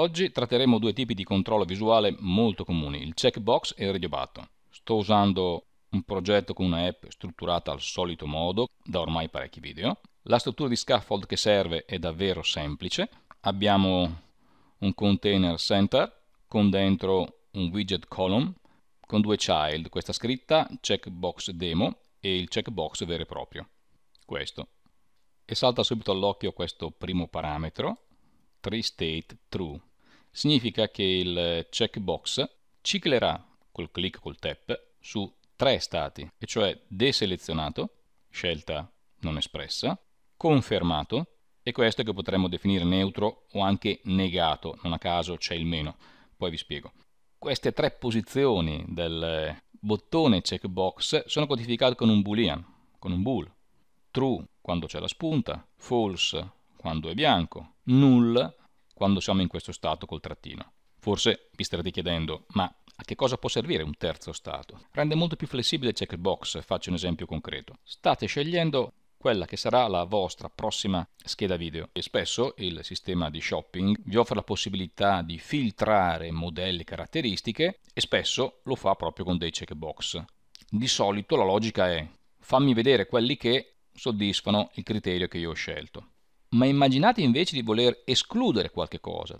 Oggi tratteremo due tipi di controllo visuale molto comuni, il checkbox e il radio button. Sto usando un progetto con una app strutturata al solito modo da ormai parecchi video. La struttura di scaffold che serve è davvero semplice. Abbiamo un container center con dentro un widget column con due child, questa scritta checkbox demo e il checkbox vero e proprio. Questo. E salta subito all'occhio questo primo parametro 3 state true. Significa che il checkbox ciclerà col click col tap su tre stati, e cioè deselezionato, scelta non espressa, confermato, e questo che potremmo definire neutro o anche negato, non a caso c'è il meno, poi vi spiego. Queste tre posizioni del bottone checkbox sono codificate con un boolean, con un bool, true quando c'è la spunta, false quando è bianco, null quando siamo in questo stato col trattino. Forse vi starete chiedendo, ma a che cosa può servire un terzo stato? Rende molto più flessibile il checkbox, faccio un esempio concreto. State scegliendo quella che sarà la vostra prossima scheda video. E spesso il sistema di shopping vi offre la possibilità di filtrare modelli e caratteristiche e spesso lo fa proprio con dei checkbox. Di solito la logica è fammi vedere quelli che soddisfano il criterio che io ho scelto. Ma immaginate invece di voler escludere qualche cosa,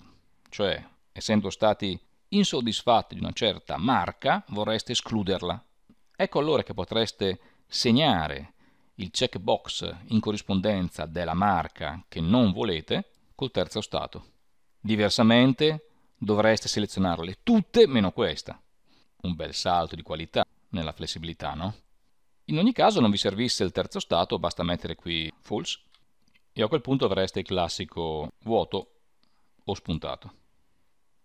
cioè essendo stati insoddisfatti di una certa marca vorreste escluderla. Ecco allora che potreste segnare il checkbox in corrispondenza della marca che non volete col terzo stato. Diversamente dovreste selezionarle tutte meno questa. Un bel salto di qualità nella flessibilità, no? In ogni caso non vi servisse il terzo stato, basta mettere qui false e a quel punto avreste il classico vuoto o spuntato.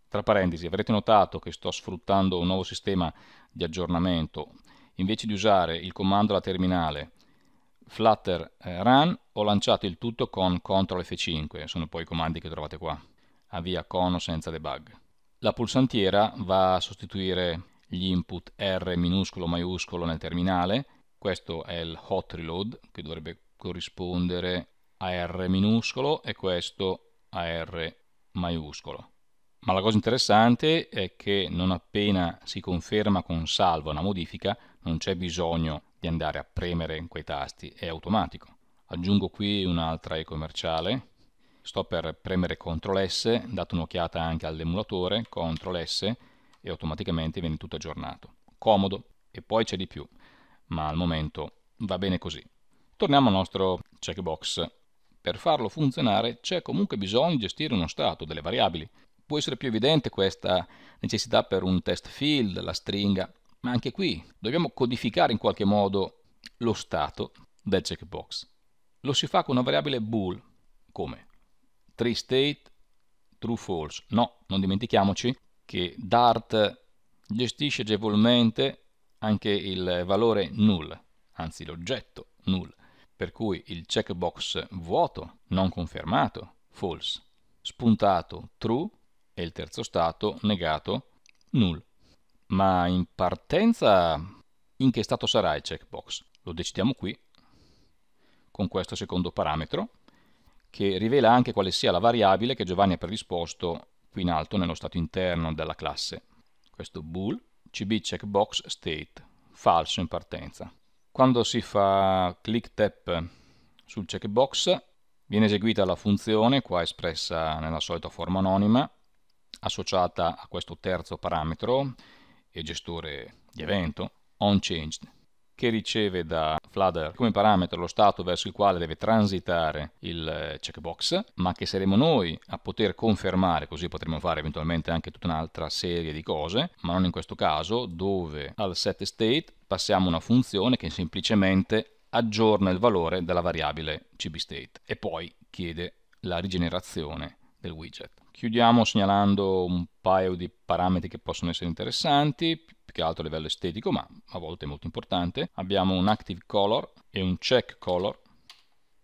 Tra parentesi, avrete notato che sto sfruttando un nuovo sistema di aggiornamento. Invece di usare il comando alla terminale flutter eh, run, ho lanciato il tutto con CTRL F5, sono poi i comandi che trovate qua. Avvia o senza debug. La pulsantiera va a sostituire gli input R minuscolo maiuscolo nel terminale, questo è il hot reload che dovrebbe corrispondere a R minuscolo e questo a R maiuscolo. Ma la cosa interessante è che non appena si conferma con salvo una modifica, non c'è bisogno di andare a premere quei tasti, è automatico. Aggiungo qui un'altra e-commerciale, sto per premere CTRL S, date un'occhiata anche all'emulatore, CTRL S e automaticamente viene tutto aggiornato. Comodo e poi c'è di più, ma al momento va bene così. Torniamo al nostro checkbox per farlo funzionare c'è comunque bisogno di gestire uno stato, delle variabili. Può essere più evidente questa necessità per un test field, la stringa, ma anche qui dobbiamo codificare in qualche modo lo stato del checkbox. Lo si fa con una variabile bool, come tree state, true false. No, non dimentichiamoci che Dart gestisce agevolmente anche il valore null, anzi l'oggetto null per cui il checkbox vuoto, non confermato, false, spuntato true e il terzo stato negato null. Ma in partenza in che stato sarà il checkbox? Lo decidiamo qui con questo secondo parametro che rivela anche quale sia la variabile che Giovanni ha predisposto qui in alto nello stato interno della classe. Questo bool cb checkbox state, falso in partenza. Quando si fa click tap sul checkbox viene eseguita la funzione, qua espressa nella solita forma anonima, associata a questo terzo parametro e gestore di evento, onChanged che riceve da Flutter come parametro lo stato verso il quale deve transitare il eh, checkbox, ma che saremo noi a poter confermare, così potremo fare eventualmente anche tutta un'altra serie di cose, ma non in questo caso, dove al set state passiamo una funzione che semplicemente aggiorna il valore della variabile cbstate e poi chiede la rigenerazione del widget. Chiudiamo segnalando un paio di parametri che possono essere interessanti, più che altro a livello estetico, ma a volte è molto importante. Abbiamo un active color e un check color,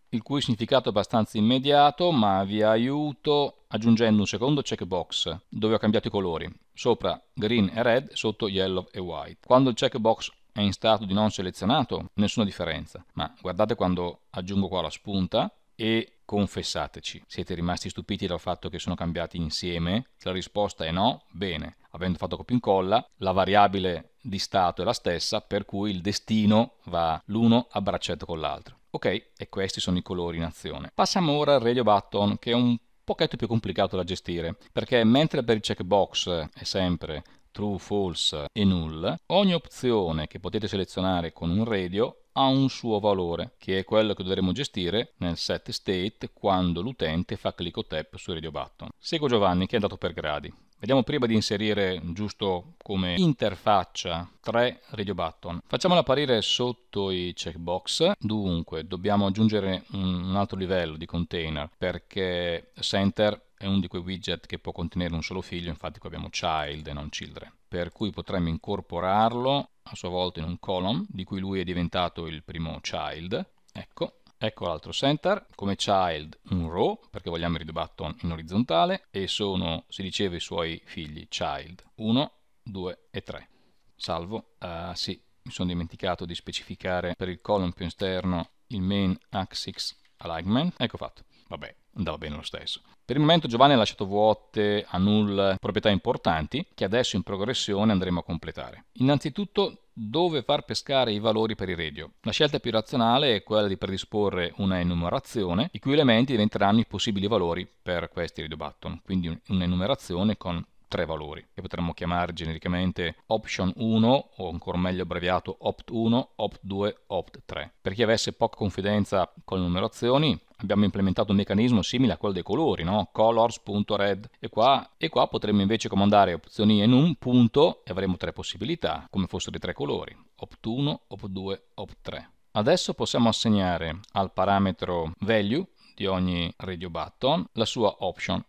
il cui significato è abbastanza immediato, ma vi aiuto aggiungendo un secondo checkbox dove ho cambiato i colori. Sopra green e red, sotto yellow e white. Quando il checkbox è in stato di non selezionato, nessuna differenza. Ma guardate quando aggiungo qua la spunta e confessateci. Siete rimasti stupiti dal fatto che sono cambiati insieme? Se la risposta è no, bene avendo fatto copia e incolla, la variabile di stato è la stessa, per cui il destino va l'uno a braccetto con l'altro. Ok, e questi sono i colori in azione. Passiamo ora al radio button, che è un pochetto più complicato da gestire, perché mentre per il checkbox è sempre true, false e null, ogni opzione che potete selezionare con un radio ha un suo valore, che è quello che dovremo gestire nel set state quando l'utente fa clic o tap sul radio button. Seguo Giovanni che è andato per gradi. Vediamo prima di inserire giusto come interfaccia tre radio button. Facciamolo apparire sotto i checkbox. Dunque, dobbiamo aggiungere un altro livello di container perché center è uno di quei widget che può contenere un solo figlio, infatti qui abbiamo child e non children. Per cui potremmo incorporarlo a sua volta in un column di cui lui è diventato il primo child. Ecco, Ecco l'altro center, come child un row, perché vogliamo il read button in orizzontale, e sono, si riceve i suoi figli child 1, 2 e 3. Salvo, uh, sì, mi sono dimenticato di specificare per il column più esterno il main axis alignment, ecco fatto, vabbè, andava bene lo stesso. Per il momento Giovanni ha lasciato vuote a nulla proprietà importanti che adesso in progressione andremo a completare. Innanzitutto dove far pescare i valori per i radio. La scelta più razionale è quella di predisporre una enumerazione i cui elementi diventeranno i possibili valori per questi radio button, quindi un'enumerazione con tre valori che potremmo chiamare genericamente option 1 o ancora meglio abbreviato opt 1, opt 2, opt 3. Per chi avesse poca confidenza con le numerazioni, abbiamo implementato un meccanismo simile a quello dei colori, no? colors.red e qua, e qua potremmo invece comandare opzioni enum punto e avremo tre possibilità, come fossero i tre colori, opt1, opt2, opt3. Adesso possiamo assegnare al parametro value di ogni radio button la sua option.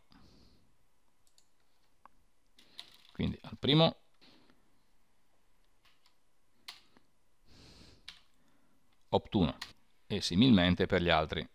Quindi al primo opt1 e similmente per gli altri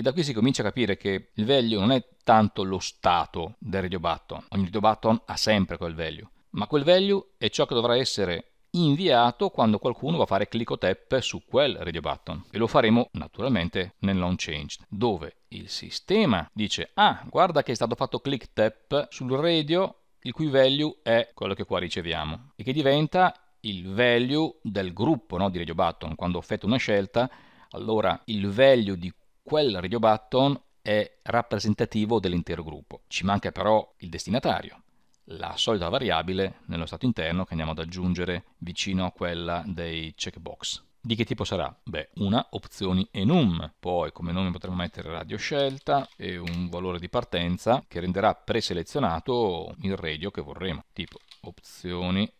e da qui si comincia a capire che il value non è tanto lo stato del radio button, ogni radio button ha sempre quel value, ma quel value è ciò che dovrà essere inviato quando qualcuno va a fare click o tap su quel radio button e lo faremo naturalmente nel non changed dove il sistema dice ah guarda che è stato fatto click tap sul radio il cui value è quello che qua riceviamo e che diventa il value del gruppo no, di radio button quando ho fatto una scelta allora il value di quel radio button è rappresentativo dell'intero gruppo. Ci manca però il destinatario, la solita variabile nello stato interno che andiamo ad aggiungere vicino a quella dei checkbox. Di che tipo sarà? Beh, una opzioni enum, poi come nome potremo mettere radio scelta e un valore di partenza che renderà preselezionato il radio che vorremmo, tipo opzioni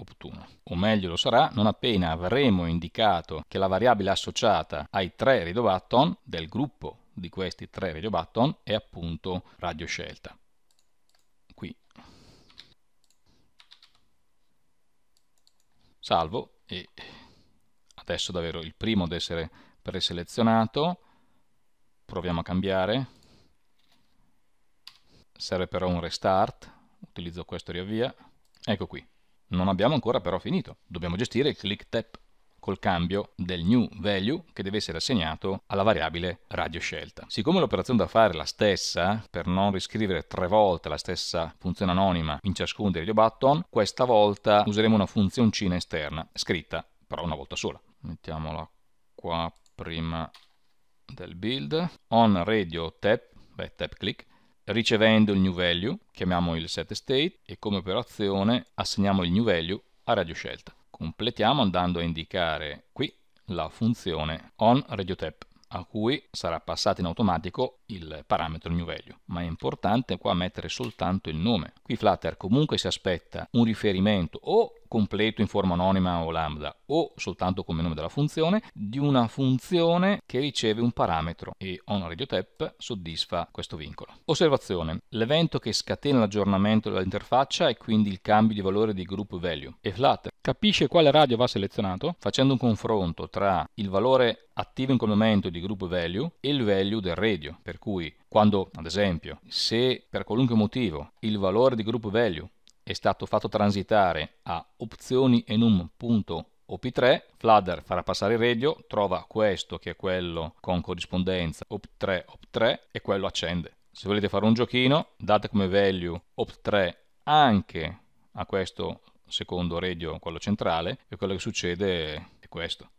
opportuno. O meglio lo sarà non appena avremo indicato che la variabile associata ai tre radio button del gruppo di questi tre radio button è appunto radio scelta. Qui. Salvo e adesso davvero il primo ad essere preselezionato. Proviamo a cambiare. Serve però un restart. Utilizzo questo riavvia. Ecco qui, non abbiamo ancora però finito, dobbiamo gestire il click tap col cambio del new value che deve essere assegnato alla variabile radio scelta. Siccome l'operazione da fare è la stessa, per non riscrivere tre volte la stessa funzione anonima in ciascun dei radio button, questa volta useremo una funzioncina esterna, scritta però una volta sola. Mettiamola qua prima del build, on radio tap, beh, tap click, ricevendo il new value, chiamiamo il set state e come operazione assegniamo il new value a radio scelta. Completiamo andando a indicare qui la funzione onRadioTap a cui sarà passata in automatico il parametro new value, ma è importante qua mettere soltanto il nome. Qui Flutter comunque si aspetta un riferimento o completo in forma anonima o lambda o soltanto come nome della funzione di una funzione che riceve un parametro e onRadioTap soddisfa questo vincolo. Osservazione, l'evento che scatena l'aggiornamento dell'interfaccia è quindi il cambio di valore di group value e Flutter capisce quale radio va selezionato facendo un confronto tra il valore attivo in quel momento di group value e il value del radio, per per cui quando, ad esempio, se per qualunque motivo il valore di group value è stato fatto transitare a opzioni enum.op3, Flutter farà passare il radio, trova questo che è quello con corrispondenza op3 op3 e quello accende. Se volete fare un giochino, date come value op3 anche a questo secondo radio, quello centrale, e quello che succede è questo.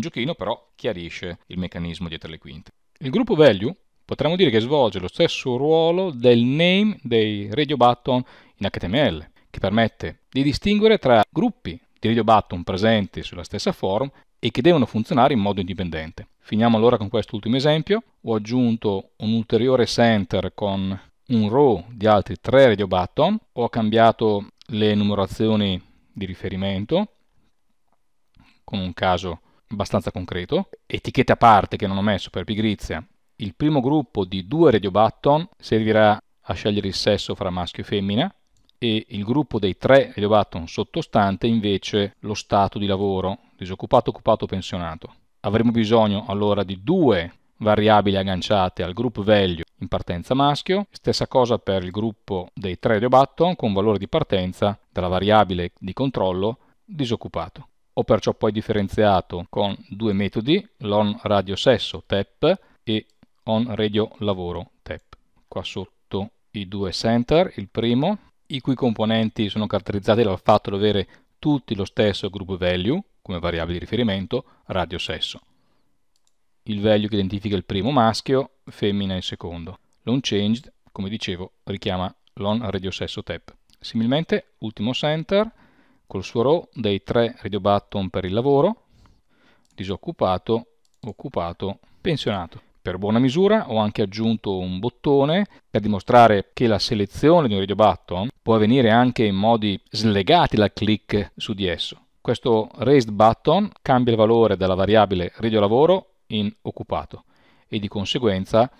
Un giochino però chiarisce il meccanismo dietro le quinte. Il gruppo value potremmo dire che svolge lo stesso ruolo del name dei radio button in HTML, che permette di distinguere tra gruppi di radio button presenti sulla stessa forum e che devono funzionare in modo indipendente. Finiamo allora con quest'ultimo esempio. Ho aggiunto un ulteriore center con un row di altri tre radio button, ho cambiato le numerazioni di riferimento con un caso abbastanza concreto. Etichette a parte che non ho messo per pigrizia, il primo gruppo di due radio button servirà a scegliere il sesso fra maschio e femmina e il gruppo dei tre radio button sottostante invece lo stato di lavoro, disoccupato, occupato, pensionato. Avremo bisogno allora di due variabili agganciate al group value in partenza maschio, stessa cosa per il gruppo dei tre radio button con valore di partenza dalla variabile di controllo disoccupato. Ho perciò poi differenziato con due metodi, l'on radio sesso tap e on radio lavoro tap. Qua sotto i due center, il primo, i cui componenti sono caratterizzati dal fatto di avere tutti lo stesso group value come variabile di riferimento, radio sesso. Il value che identifica il primo maschio, femmina il secondo. L'onChanged, come dicevo, richiama l'on radio sesso tap. Similmente, ultimo center, col suo row dei tre radio button per il lavoro, disoccupato, occupato, pensionato. Per buona misura ho anche aggiunto un bottone per dimostrare che la selezione di un radio button può avvenire anche in modi slegati dal click su di esso. Questo raised button cambia il valore della variabile radio lavoro in occupato e di conseguenza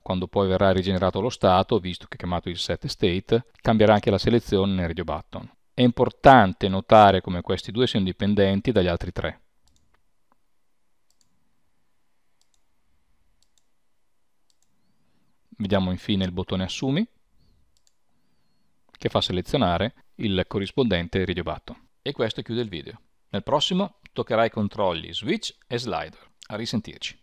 quando poi verrà rigenerato lo stato, visto che è chiamato il set state, cambierà anche la selezione nel radio button. È importante notare come questi due siano dipendenti dagli altri tre. Vediamo infine il bottone Assumi, che fa selezionare il corrispondente button. E questo chiude il video. Nel prossimo toccherà i controlli Switch e Slider. A risentirci.